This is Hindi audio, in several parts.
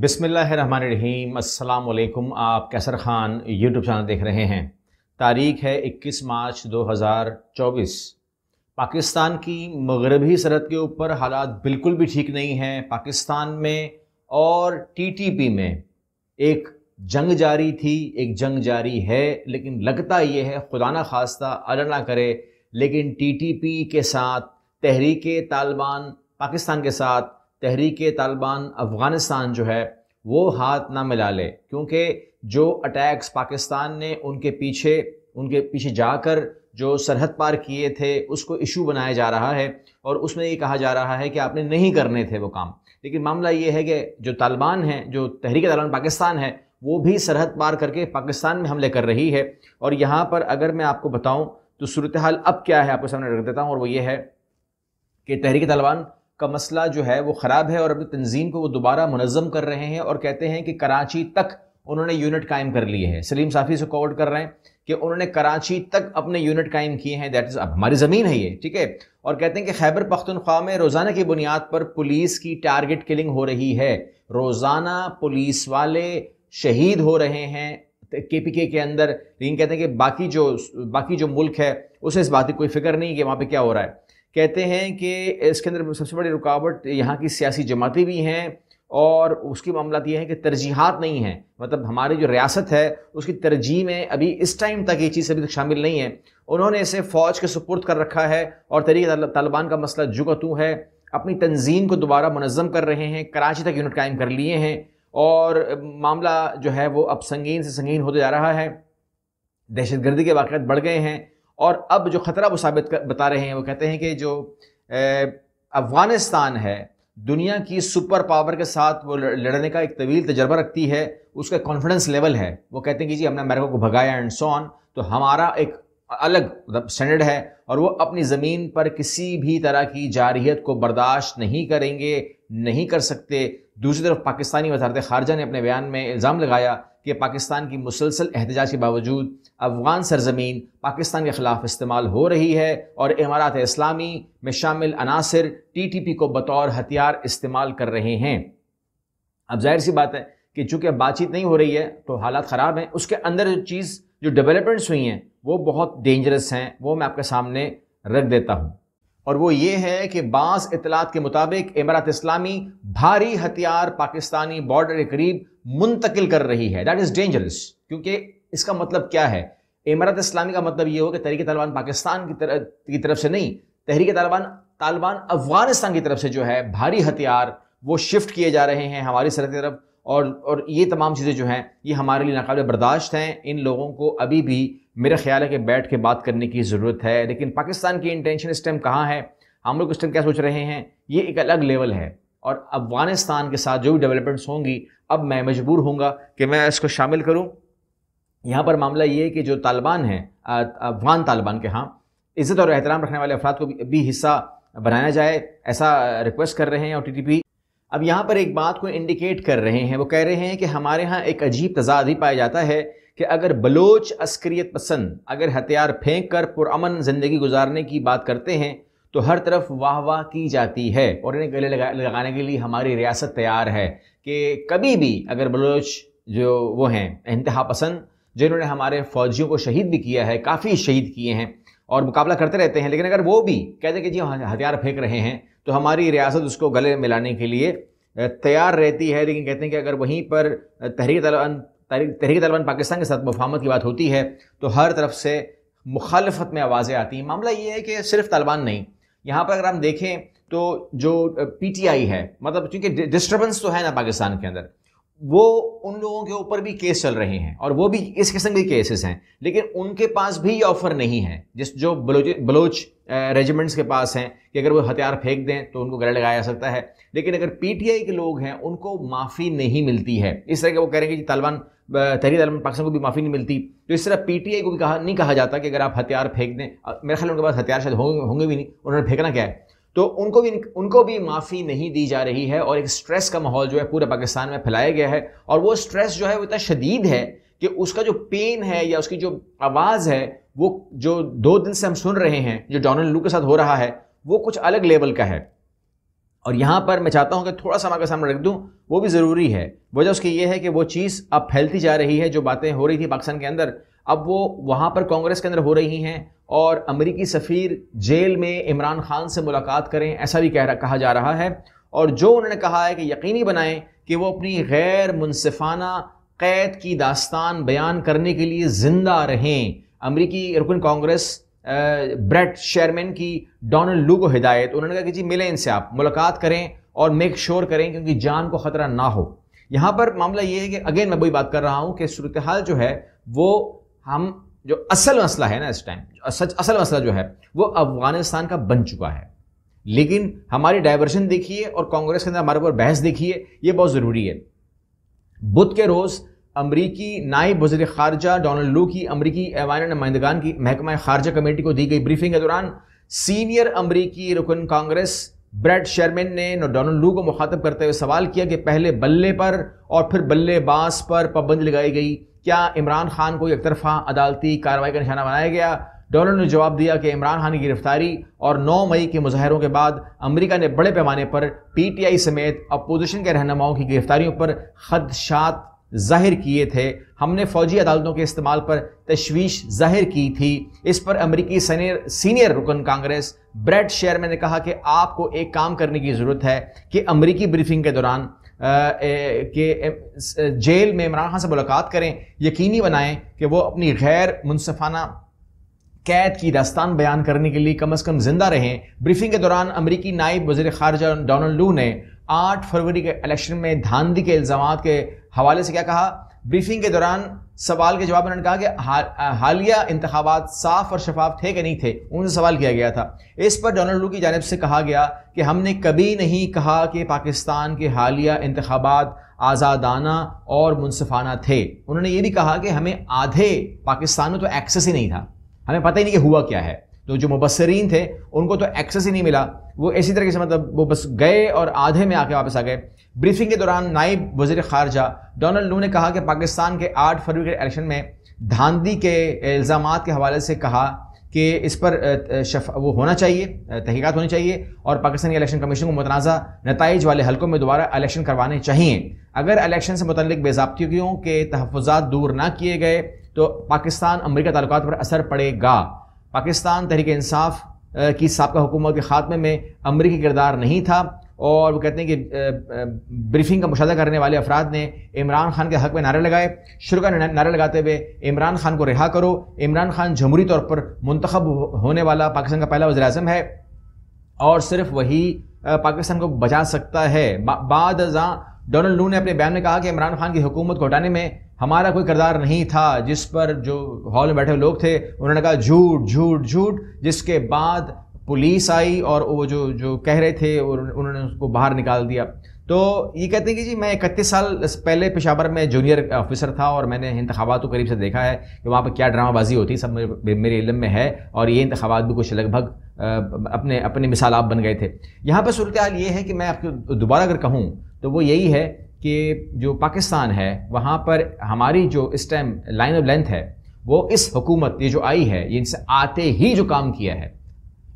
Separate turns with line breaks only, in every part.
बिसमीम अल्लाम आप कैसर ख़ान यूट्यूब चैनल देख रहे हैं तारीख है 21 मार्च 2024 पाकिस्तान की मगरबी सरहद के ऊपर हालात बिल्कुल भी ठीक नहीं हैं पाकिस्तान में और टीटीपी में एक जंग जारी थी एक जंग जारी है लेकिन लगता ये है खुदा न खास्ता अल्लाह ना करे लेकिन टीटीपी के साथ तहरीक तालिबान पाकिस्तान के साथ तहरीक तालिबान अफ़गानिस्तान जो है वो हाथ ना मिला ले क्योंकि जो अटैक्स पाकिस्तान ने उनके पीछे उनके पीछे जाकर जो सरहद पार किए थे उसको इशू बनाया जा रहा है और उसमें ये कहा जा रहा है कि आपने नहीं करने थे वो काम लेकिन मामला ये है कि जो तालिबान हैं जो तहरीक तालिबान पाकिस्तान है वो भी सरहद पार करके पाकिस्तान में हमले कर रही है और यहाँ पर अगर मैं आपको बताऊँ तो सूरत हाल अब क्या है आपको सामने रख देता हूँ और वो ये है कि तहरीक तालिबान का मसला जो है वो ख़राब है और अपनी तंजीम को वो दोबारा मनज़म कर रहे हैं और कहते हैं कि कराची तक उन्होंने यूनिट कायम कर लिए हैं सलीम साफ़ी से कोवर्ड कर रहे हैं कि उन्होंने कराची तक अपने यूनिट कायम किए हैं दैट इज़ अब हमारी ज़मीन है ये ठीक है और कहते हैं कि खैबर पख्तनख्वा में रोज़ाना की बुनियाद पर पुलिस की टारगेट किलिंग हो रही है रोज़ाना पुलिस वाले शहीद हो रहे हैं के पी के के अंदर लेकिन कहते हैं कि बाकी जो बाकी जो मुल्क है उसे इस बात की कोई फिक्र नहीं कि वहाँ पर क्या हो रहा है कहते हैं कि इसके अंदर सबसे बड़ी रुकावट यहाँ की सियासी जमातें भी हैं और उसकी मामला ये है कि तरजीहत नहीं है मतलब हमारी जो रियासत है उसकी तरजीह में अभी इस टाइम तक ये चीज़ अभी तक शामिल नहीं है उन्होंने इसे फ़ौज के सुपुर्द कर रखा है और तरीके तालिबान का मसला जुगतू है अपनी तंजीम को दोबारा मनज़म कर रहे हैं कराची तक यूनिट कायम कर लिए हैं और मामला जो है वो अब संगीन से संगीन होते जा रहा है दहशतगर्दी के वाक़ बढ़ गए हैं और अब जो ख़तरा वो साबित कर, बता रहे हैं वो कहते हैं कि जो अफ़गानिस्तान है दुनिया की सुपर पावर के साथ वो लड़ने का एक तवील तजर्बा रखती है उसका कॉन्फिडेंस लेवल है वो कहते हैं कि जी हमने अमेरिका को भगाया एंड सॉन तो हमारा एक अलग मतलब स्टैंडर्ड है और वो अपनी ज़मीन पर किसी भी तरह की जारहीत को बर्दाश्त नहीं करेंगे नहीं कर सकते दूसरी तरफ पाकिस्तानी वजारत खारजा ने अपने बयान में इल्ज़ाम लगाया कि पाकिस्तान की मुसलसल एहतजाज के बावजूद अफ़गान सरजमीन पाकिस्तान के ख़िलाफ़ इस्तेमाल हो रही है और इमारात इस्लामी में शामिल अनासर टी टी पी को बतौर हथियार इस्तेमाल कर रहे हैं अब जाहिर सी बात है कि चूँकि अब बातचीत नहीं हो रही है तो हालात ख़राब हैं उसके अंदर जो चीज़ जो डेवलपमेंट्स हुई हैं वो बहुत डेंजरस हैं वो मैं आपके सामने रख देता हूँ और वो ये है कि बास इतलात के मुताबिक इमारत इस्लामी भारी हथियार पाकिस्तानी बॉर्डर के करीब मुंतकिल कर रही है दैट इज़ डेंजरस क्योंकि इसका मतलब क्या है इमारत इस्लामी का मतलब ये हो कि तहरीक तालिबान पाकिस्तान की तरफ की तरफ से नहीं तहरीक तालिबान तालिबान अफगानिस्तान की तरफ से जो है भारी हथियार वो शिफ्ट किए जा रहे हैं हमारी सरहद की तरफ और और ये तमाम चीज़ें जो हैं ये हमारे लिए नाकबिल बर्दाश्त हैं इन लोगों को अभी भी मेरा ख्याल है कि बैठ के बात करने की ज़रूरत है लेकिन पाकिस्तान की इंटेंशन इस टाइम कहाँ है हम लोग इस टाइम क्या सोच रहे हैं ये एक अलग लेवल है और अफ़गानिस्तान के साथ जो भी डेवलपमेंट्स होंगी अब मैं मजबूर हूँ कि मैं इसको शामिल करूँ यहाँ पर मामला ये है कि जो तालिबान हैं अफ़गान तालिबान के हाँ इज़्ज़त और एहतराम रखने वाले अफराद को भी हिस्सा बनाया जाए ऐसा रिक्वेस्ट कर रहे हैं और टी अब यहाँ पर एक बात को इंडिकेट कर रहे हैं वो कह रहे हैं कि हमारे यहाँ एक अजीब तजाद ही पाया जाता है कि अगर बलोच अस्करियत पसंद अगर हथियार फेंक कर पुरान ज़िंदगी गुजारने की बात करते हैं तो हर तरफ वाह वाह की जाती है और इन्हें गले लगाने के लिए हमारी रियासत तैयार है कि कभी भी अगर बलोच जो वो हैं इंतहा पसंद जिन्होंने हमारे फ़ौजियों को शहीद भी किया है काफ़ी शहीद किए हैं और मुकाबला करते रहते हैं लेकिन अगर वो भी कहते हैं कि जी हथियार फेंक रहे हैं तो हमारी रियासत उसको गले मिलाने के लिए तैयार रहती है लेकिन कहते हैं कि अगर वहीं पर तहरीक तहरीक तालिबान पाकिस्तान के साथ मुफामत की बात होती है तो हर तरफ से मुखालफत में आवाज़ें आती हैं मामला ये है कि सिर्फ तालिबान नहीं यहाँ पर अगर हम देखें तो जो पी टी आई है मतलब चूँकि डिस्टर्बेंस तो है ना पाकिस्तान के अंदर वो उन लोगों के ऊपर भी केस चल रहे हैं और वो भी इस किस्म के केसेस हैं लेकिन उनके पास भी ये ऑफर नहीं है जिस जो बलोच बलोच रेजिमेंट्स के पास हैं कि अगर वो हथियार फेंक दें तो उनको गले लगाया जा सकता है लेकिन अगर पीटीआई के लोग हैं उनको माफ़ी नहीं मिलती है इस तरह के वो कह रहे हैं कि तालिबान तहरी तालिबान पाकिस्तान को भी माफ़ी नहीं मिलती तो इस तरह पीटीआई को भी कहा नहीं कहा जाता कि अगर आप हथियार फेंक दें मेरे ख्याल उनके पास हथियार शायद होंगे होंगे भी नहीं उन्होंने फेंकना क्या है तो उनको भी उनको भी माफ़ी नहीं दी जा रही है और एक स्ट्रेस का माहौल जो है पूरे पाकिस्तान में फैलाया गया है और वो स्ट्रेस जो है वो इतना शदीद है कि उसका जो पेन है या उसकी जो आवाज़ है वो जो दो दिन से हम सुन रहे हैं जो डोनाल्ड लू के साथ हो रहा है वो कुछ अलग लेवल का है और यहाँ पर मैं चाहता हूँ कि थोड़ा सा मैं सामने रख दूँ वो भी ज़रूरी है वजह उसकी ये है कि वो चीज़ अब फैलती जा रही है जो बातें हो रही थी पाकिस्तान के अंदर अब वो वहाँ पर कांग्रेस के अंदर हो रही हैं और अमरीकी सफ़ीर जेल में इमरान खान से मुलाकात करें ऐसा भी कह रहा कहा जा रहा है और जो उन्होंने कहा है कि यकीनी बनाएं कि वो अपनी गैर मुनफाना कैद की दास्तान बयान करने के लिए ज़िंदा रहें अमरीकी रुकन कांग्रेस ब्रेड शेयरमैन की डोनल्ड लू को हिदायत उन्होंने कहा कि जी मिलें इनसे आप मुलाकात करें और मेक श्योर करें क्योंकि जान को ख़तरा ना हो यहाँ पर मामला ये है कि अगेन मैं वही बात कर रहा हूँ कि सूरत हाल जो है वो हम जो असल मसला है ना इस टाइम सच असल मसला जो है वो अफगानिस्तान का बन चुका है लेकिन हमारी डाइवर्जन देखिए और कांग्रेस के अंदर हमारे ऊपर बहस देखिए ये बहुत ज़रूरी है बुध के रोज़ अमरीकी नाई वजीर खारजा डोनाल्ड लू की अमरीकी एवान नुमाइंदगान की महकमा खारजा कमेटी को दी गई ब्रीफिंग के दौरान सीनियर अमरीकी रुकन कांग्रेस ब्रेड शेरमैन ने डोनाल्ड लू को मुखातब करते हुए सवाल किया कि पहले बल्ले पर और फिर बल्लेबाज पर पाबंदी लगाई गई क्या इमरान खान को एक तरफा अदालती कार्रवाई का निशाना बनाया गया डॉलर ने जवाब दिया कि इमरान खान की गिरफ्तारी और 9 मई के मुजाहरों के बाद अमेरिका ने बड़े पैमाने पर पीटीआई समेत अपोजिशन के रहनुमाओं की गिरफ्तारियों पर खदशात जाहिर किए थे हमने फौजी अदालतों के इस्तेमाल पर तशवीश जाहिर की थी इस पर अमरीकी सीनियर सीनियर रुकन कांग्रेस ब्रेड शेयरमैन ने कहा कि आपको एक काम करने की ज़रूरत है कि अमरीकी ब्रीफिंग के दौरान के जेल में इमरान खान से मुलाकात करें यकीनी बनाएं कि वो अपनी गैर मुनफाना कैद की दास्तान बयान करने के लिए कम अज़ कम जिंदा रहें ब्रीफिंग के दौरान अमरीकी नायब वजीर खारजा डोनल्ड लू ने आठ फरवरी के इलेक्शन में धांधी के इल्ज़ाम के हवाले से क्या कहा ब्रीफिंग के दौरान सवाल के जवाब में उन्होंने कहा कि हालिया इंतबात साफ और शफाफ थे कि नहीं थे उनसे सवाल किया गया था इस पर डोनाल्ड लू की जानब से कहा गया कि हमने कभी नहीं कहा कि पाकिस्तान के हालिया इंतबात आज़ादाना और मुनफाना थे उन्होंने ये भी कहा कि हमें आधे पाकिस्तान में तो एक्सेस ही नहीं था हमें पता ही नहीं कि हुआ क्या है तो जो मुबसरीन थे उनको तो एक्सेस ही नहीं मिला वो इसी तरीके से मतलब वो बस गए और आधे में आके वापस आ गए ब्रीफिंग के दौरान नायब वजीर खारजा डोनाल्ड लू ने कहा कि पाकिस्तान के आठ फरवरी के इलेक्शन में धांधी के इल्ज़ाम के हवाले से कहा कि इस पर शफ वो होना चाहिए तहकीकत होनी चाहिए और पाकिस्तान इलेक्शन कमीशन को मतनाज़ा नतज वाले हलकों में दोबारा इलेक्शन करवाने चाहिए अगर इलेक्शन से मुतलिक बेजाबतियों के तहफ़ात दूर ना किए गए तो पाकिस्तान अमरीका तल्ल पर असर पड़ेगा पाकिस्तान तहरीक इंसाफ की सबका हुकूमत के खात्मे में अमरीकी किरदार नहीं था और वो कहते हैं कि ब्रीफिंग का मुशाह करने वाले अफराद ने इमरान खान के हक में नारे लगाए शुरू का नारे लगाते हुए इमरान खान को रिहा करो इमरान खान जमहूरी तौर पर मंतखब होने वाला पाकिस्तान का पहला वजी अजम है और सिर्फ वही पाकिस्तान को बचा सकता है बाद डोनाल्ड लू ने अपने बयान में कहा कि इमरान खान की हुकूमत को हटाने में हमारा कोई करदार नहीं था जिस पर जो हॉल में बैठे लोग थे उन्होंने कहा झूठ झूठ झूठ जिसके बाद पुलिस आई और वो जो जो कह रहे थे और उन्होंने उसको बाहर निकाल दिया तो ये कहते हैं कि जी मैं इकतीस साल पहले पेशावर में जूनियर ऑफिसर था और मैंने इंतबात को करीब से देखा है कि वहाँ पर क्या ड्रामाबाजी होती सब मेरे, मेरे इलम में है और ये इंतबात भी कुछ लगभग अपने अपने मिसाल आप बन गए थे यहाँ पर सूरत हाल ये है कि मैं आपको दोबारा अगर कहूँ तो वो यही है कि जो पाकिस्तान है वहाँ पर हमारी जो इस टाइम लाइन ऑफ लेंथ है वो इस हुकूमत ये जो आई है ये इनसे आते ही जो काम किया है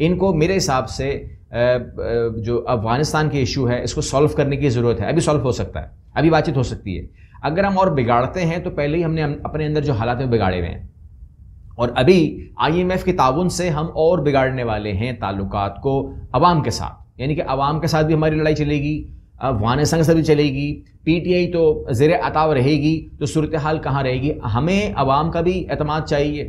इनको मेरे हिसाब से जो अफगानिस्तान के इशू है इसको सॉल्व करने की ज़रूरत है अभी सॉल्व हो सकता है अभी बातचीत हो सकती है अगर हम और बिगाड़ते हैं तो पहले ही हमने अपने अंदर जो हालात हैं बिगाड़े हुए हैं और अभी आईएमएफ के ताउन से हम और बिगाड़ने वाले हैं ताल्लुक को अवाम के साथ यानी कि आवाम के साथ भी हमारी लड़ाई चलेगी अफगानिस्तान के साथ भी चलेगी पीटीआई तो जेर अताव रहेगी तो सूरत हाल कहाँ रहेगी हमें अवाम का भी अतमाद चाहिए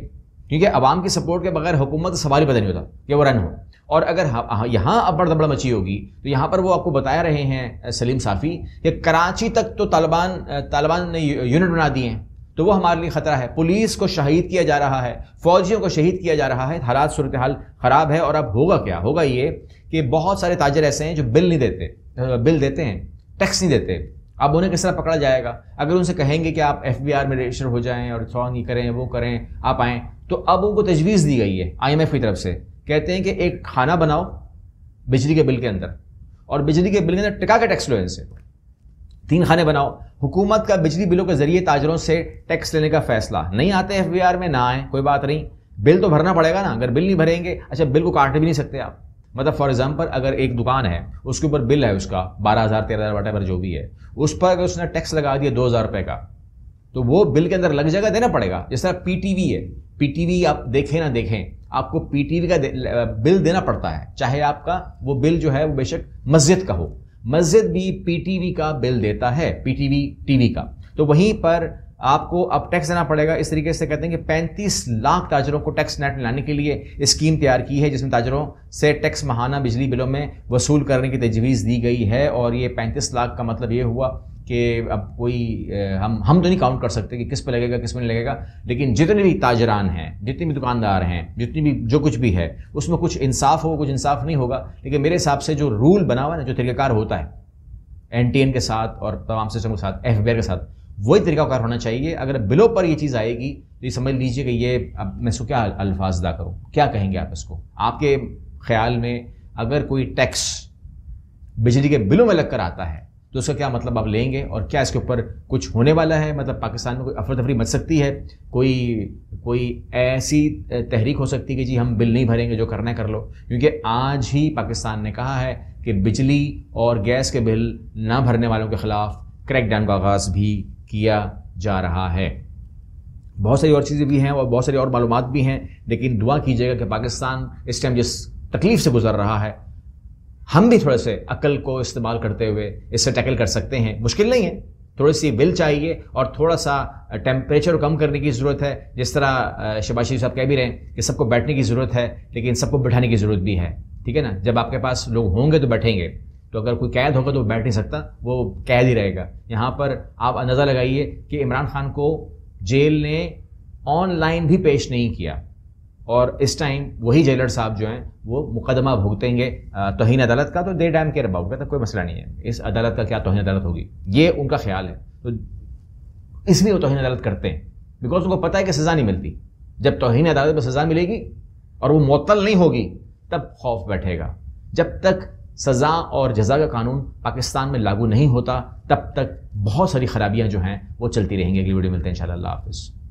क्योंकि आवाम की सपोर्ट के बगैर हुकूमत सवाल ही पता नहीं होता कि वो रन हो और अगर हाँ, यहाँ अबड़ दबड़ मची होगी तो यहाँ पर वो आपको बता रहे हैं सलीम साफ़ी कि कराची तक तो तालिबान तालिबान ने यूनिट बना दिए हैं तो वो हमारे लिए ख़तरा है पुलिस को शहीद किया जा रहा है फ़ौजियों को शहीद किया जा रहा है हालात सूरत हाल ख़राब है और अब होगा क्या होगा ये कि बहुत सारे ताजर ऐसे हैं जो बिल नहीं देते बिल देते हैं टैक्स नहीं देते अब उन्हें किस तरह पकड़ा जाएगा अगर उनसे कहेंगे कि आप एफ में रजिस्टर हो जाएं और सॉन्ग ही करें वो करें आप आएँ तो अब उनको तजवीज़ दी गई है आईएमएफ की तरफ से कहते हैं कि एक खाना बनाओ बिजली के बिल के अंदर और बिजली के बिल के अंदर टिका के टैक्स लो इनसे तीन खाने बनाओ हुकूमत का बिजली बिलों के जरिए ताजरों से टैक्स लेने का फैसला नहीं आते एफ में ना आए कोई बात नहीं बिल तो भरना पड़ेगा ना अगर बिल नहीं भरेंगे अच्छा बिल को काट भी नहीं सकते आप मतलब फॉर एग्जाम्पल अगर एक दुकान है उसके ऊपर बिल है उसका बारह हज़ार तेरह हज़ार वटेवर जो भी है उस पर अगर उसने टैक्स लगा दिया दो हज़ार रुपये का तो वो बिल के अंदर लग जाएगा देना पड़ेगा जैसा पी टी वी है पीटीवी आप देखें ना देखें आपको पीटीवी का बिल देना पड़ता है चाहे आपका वो बिल जो है वो बेशक मस्जिद का हो मस्जिद भी पीटीवी का बिल देता है पीटीवी टीवी का तो वहीं पर आपको अब टैक्स देना पड़ेगा इस तरीके से कहते हैं कि पैंतीस लाख ताजरों को टैक्स नेट लाने के लिए स्कीम तैयार की है जिसमें ताजरों से टैक्स महाना बिजली बिलों में वसूल करने की तजवीज़ दी गई है और ये पैंतीस लाख का मतलब ये हुआ कि अब कोई हम हम तो नहीं काउंट कर सकते कि किस पे लगेगा किस पे नहीं लगेगा लेकिन जितने भी ताजरान हैं जितने भी दुकानदार हैं जितनी भी जो कुछ भी है उसमें कुछ इंसाफ हो कुछ इंसाफ नहीं होगा लेकिन मेरे हिसाब से जो रूल बना हुआ ना जो तरीक़ाकार होता है एन टी एन के साथ और तमाम सिस्टम के साथ एफ बी आर के साथ वही तरीक़ाकार होना चाहिए अगर बिलो पर ये चीज़ आएगी तो ये समझ लीजिए कि ये अब मैं इसको क्या अल्फाज अदा करूँ क्या कहेंगे आप इसको आपके ख्याल में अगर कोई टैक्स बिजली के बिलों में लग कर आता है तो उसका क्या मतलब आप लेंगे और क्या इसके ऊपर कुछ होने वाला है मतलब पाकिस्तान में कोई अफर तफरी मच सकती है कोई कोई ऐसी तहरीक हो सकती है कि जी हम बिल नहीं भरेंगे जो करना है कर लो क्योंकि आज ही पाकिस्तान ने कहा है कि बिजली और गैस के बिल ना भरने वालों के ख़िलाफ़ क्रैकडाउन का आगाज़ भी किया जा रहा है बहुत सारी और चीज़ें भी हैं और बहुत सारी और मालूम भी हैं लेकिन दुआ कीजिएगा कि पाकिस्तान इस टाइम जिस तकलीफ़ से गुजर रहा है हम भी थोड़े से अकल को इस्तेमाल करते हुए इससे टैकल कर सकते हैं मुश्किल नहीं है थोड़ी सी विल चाहिए और थोड़ा सा टेम्परेचर कम करने की ज़रूरत है जिस तरह शबाशी साहब कह भी रहे हैं कि सबको बैठने की ज़रूरत है लेकिन सबको बैठाने की ज़रूरत भी है ठीक है ना जब आपके पास लोग होंगे तो बैठेंगे तो अगर कोई कैद होगा तो बैठ नहीं सकता वो कैद ही रहेगा यहाँ पर आप अंदाज़ा लगाइए कि इमरान खान को जेल ने ऑनलाइन भी पेश नहीं किया और इस टाइम वही जेलर साहब जो हैं वो मुकदमा भुगतेंगे तोहन अदालत का तो दे डैम केयर अबाउट का तो कोई मसला नहीं है इस अदालत का क्या तोहन अदालत होगी ये उनका ख्याल है तो इसलिए वो तोहन अदालत करते हैं बिकॉज उनको पता है कि सज़ा नहीं मिलती जब तोहन अदालत में सज़ा मिलेगी और वो मअतल नहीं होगी तब खौफ बैठेगा जब तक सज़ा और जजा का कानून पाकिस्तान में लागू नहीं होता तब तक बहुत सारी खराबियाँ जो हैं वो चलती रहेंगी अगली वीडियो मिलते हैं इन शाला हाफिज़